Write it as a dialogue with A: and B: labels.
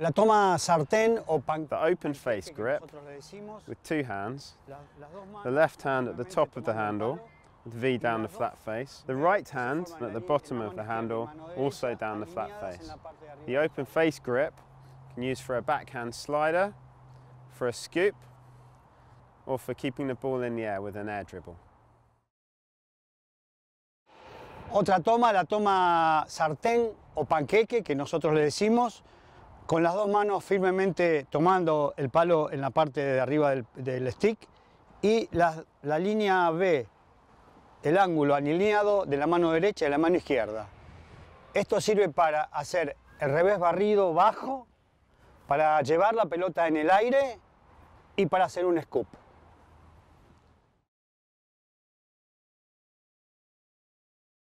A: La toma sartén o pan The open face grip with two hands, the left hand at the top of the handle, with V down the flat face, the right hand at the bottom of the handle, also down the flat face. The open face grip can use for a backhand slider, for a scoop, or for keeping the ball in the air with an air dribble.
B: Otra toma, la toma sartén o panqueque, que nosotros le decimos, con las dos manos firmemente tomando el palo en la parte de arriba del, stick y la, línea B, el ángulo alineado de la mano derecha y la mano izquierda. Esto sirve para hacer el revés barrido bajo, para llevar la pelota en el aire y para hacer un scoop.